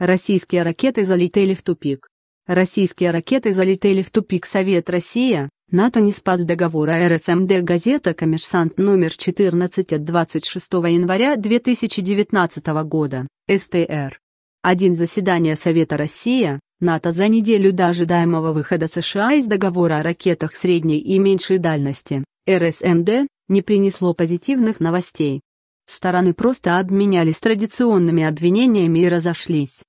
Российские ракеты залетели в тупик. Российские ракеты залетели в тупик Совет Россия, НАТО не спас договора РСМД газета «Коммерсант» номер 14 от 26 января 2019 года, СТР. Один заседание Совета Россия, НАТО за неделю до ожидаемого выхода США из договора о ракетах средней и меньшей дальности, РСМД, не принесло позитивных новостей. Стороны просто обменялись традиционными обвинениями и разошлись.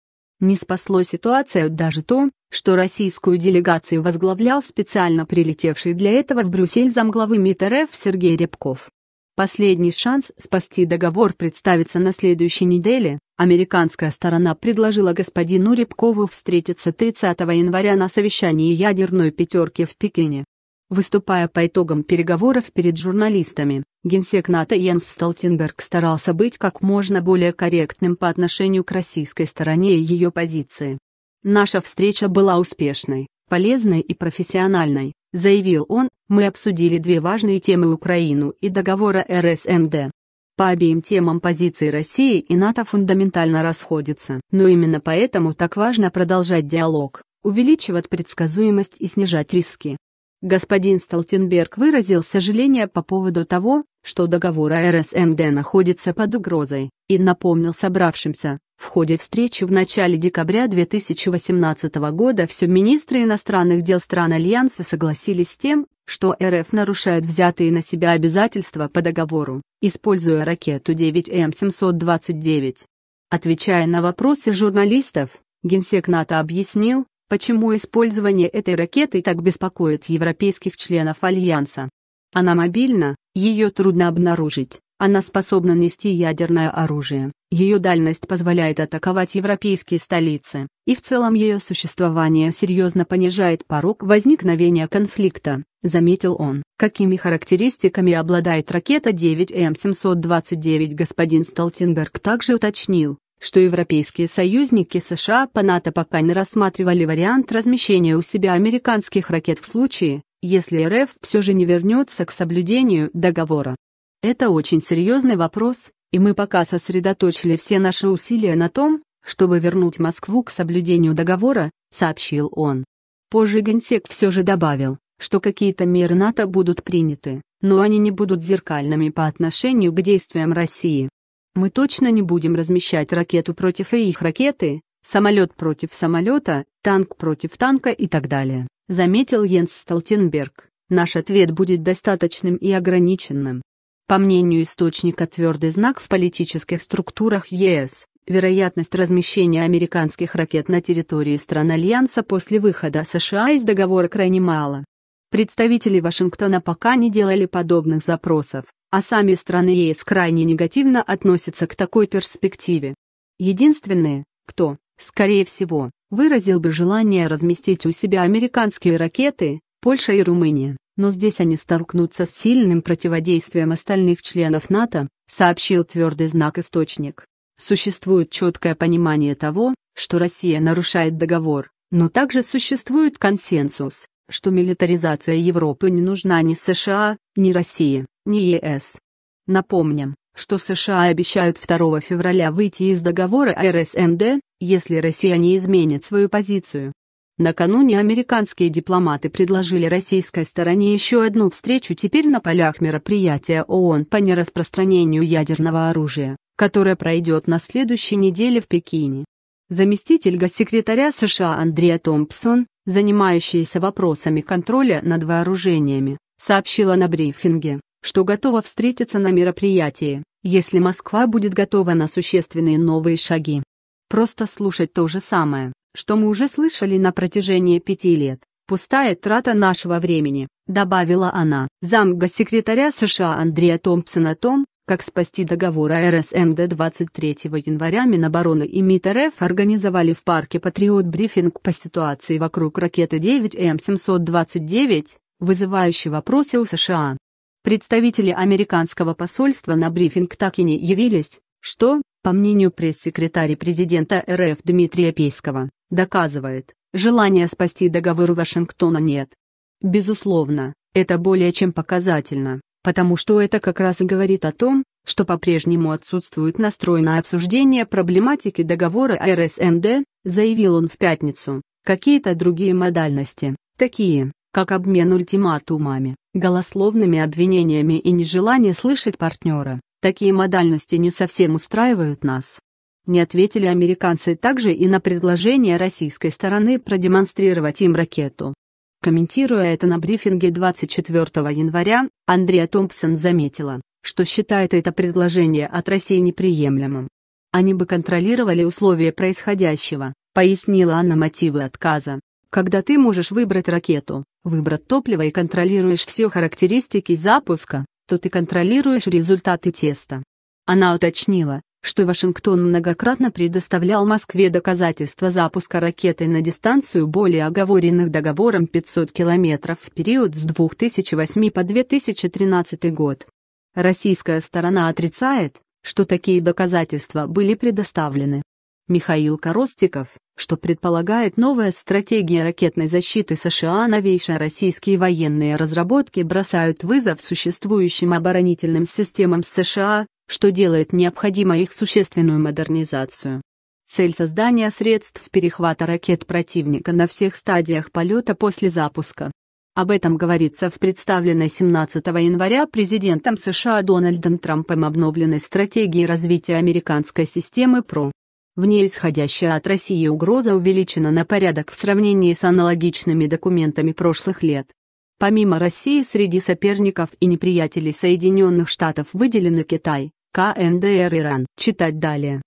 Не спасло ситуацию даже то, что российскую делегацию возглавлял специально прилетевший для этого в Брюссель замглавы МИД РФ Сергей Рябков. Последний шанс спасти договор представится на следующей неделе. Американская сторона предложила господину Рябкову встретиться 30 января на совещании ядерной пятерки в Пекине. Выступая по итогам переговоров перед журналистами, генсек НАТО Йенс Столтенберг старался быть как можно более корректным по отношению к российской стороне и ее позиции. «Наша встреча была успешной, полезной и профессиональной», — заявил он, «мы обсудили две важные темы Украину и договора РСМД. По обеим темам позиции России и НАТО фундаментально расходятся, но именно поэтому так важно продолжать диалог, увеличивать предсказуемость и снижать риски. Господин Столтенберг выразил сожаление по поводу того, что договор РСМД находится под угрозой, и напомнил собравшимся, в ходе встречи в начале декабря 2018 года все министры иностранных дел стран Альянса согласились с тем, что РФ нарушает взятые на себя обязательства по договору, используя ракету 9М729. Отвечая на вопросы журналистов, генсек НАТО объяснил, почему использование этой ракеты так беспокоит европейских членов Альянса. Она мобильна, ее трудно обнаружить, она способна нести ядерное оружие, ее дальность позволяет атаковать европейские столицы, и в целом ее существование серьезно понижает порог возникновения конфликта, заметил он. Какими характеристиками обладает ракета 9М729 господин Столтенберг также уточнил, что европейские союзники США по НАТО пока не рассматривали вариант размещения у себя американских ракет в случае, если РФ все же не вернется к соблюдению договора. Это очень серьезный вопрос, и мы пока сосредоточили все наши усилия на том, чтобы вернуть Москву к соблюдению договора, сообщил он. Позже Генсек все же добавил, что какие-то меры НАТО будут приняты, но они не будут зеркальными по отношению к действиям России. Мы точно не будем размещать ракету против их ракеты, самолет против самолета, танк против танка и так далее, заметил Йенс Столтенберг. Наш ответ будет достаточным и ограниченным. По мнению источника «Твердый знак» в политических структурах ЕС, вероятность размещения американских ракет на территории стран Альянса после выхода США из договора крайне мала. Представители Вашингтона пока не делали подобных запросов а сами страны ЕС крайне негативно относятся к такой перспективе. Единственные, кто, скорее всего, выразил бы желание разместить у себя американские ракеты, Польша и Румыния, но здесь они столкнутся с сильным противодействием остальных членов НАТО, сообщил твердый знак источник. Существует четкое понимание того, что Россия нарушает договор, но также существует консенсус, что милитаризация Европы не нужна ни США, ни России, ни ЕС. Напомним, что США обещают 2 февраля выйти из договора РСМД, если Россия не изменит свою позицию. Накануне американские дипломаты предложили российской стороне еще одну встречу теперь на полях мероприятия ООН по нераспространению ядерного оружия, которое пройдет на следующей неделе в Пекине. Заместитель госсекретаря США Андрей Томпсон, занимающаяся вопросами контроля над вооружениями, сообщила на брифинге, что готова встретиться на мероприятии, если Москва будет готова на существенные новые шаги. Просто слушать то же самое, что мы уже слышали на протяжении пяти лет. Пустая трата нашего времени, добавила она. Замга секретаря США Андрея Томпсона о том, как спасти договор а РСМД 23 января Минобороны и МИД РФ организовали в парке «Патриот» брифинг по ситуации вокруг ракеты 9М729, вызывающей вопросы у США. Представители американского посольства на брифинг так и не явились, что, по мнению пресс-секретаря президента РФ Дмитрия Пейского, доказывает, желания спасти договор Вашингтона нет. Безусловно, это более чем показательно потому что это как раз и говорит о том, что по-прежнему отсутствует настрой на обсуждение проблематики договора РСМД, заявил он в пятницу. Какие-то другие модальности, такие, как обмен ультиматумами, голословными обвинениями и нежелание слышать партнера, такие модальности не совсем устраивают нас. Не ответили американцы также и на предложение российской стороны продемонстрировать им ракету, Комментируя это на брифинге 24 января, Андрея Томпсон заметила, что считает это предложение от России неприемлемым. Они бы контролировали условия происходящего, пояснила она мотивы отказа. Когда ты можешь выбрать ракету, выбрать топливо и контролируешь все характеристики запуска, то ты контролируешь результаты теста. Она уточнила, что Вашингтон многократно предоставлял Москве доказательства запуска ракеты на дистанцию более оговоренных договором 500 километров в период с 2008 по 2013 год. Российская сторона отрицает, что такие доказательства были предоставлены. Михаил Коростиков, что предполагает новая стратегия ракетной защиты США, новейшие российские военные разработки бросают вызов существующим оборонительным системам США, что делает необходимой их существенную модернизацию. Цель создания средств перехвата ракет противника на всех стадиях полета после запуска. Об этом говорится в представленной 17 января президентом США Дональдом Трампом обновленной стратегии развития американской системы ПРО. В ней исходящая от России угроза увеличена на порядок в сравнении с аналогичными документами прошлых лет. Помимо России среди соперников и неприятелей Соединенных Штатов выделены Китай, КНДР Иран. Читать далее.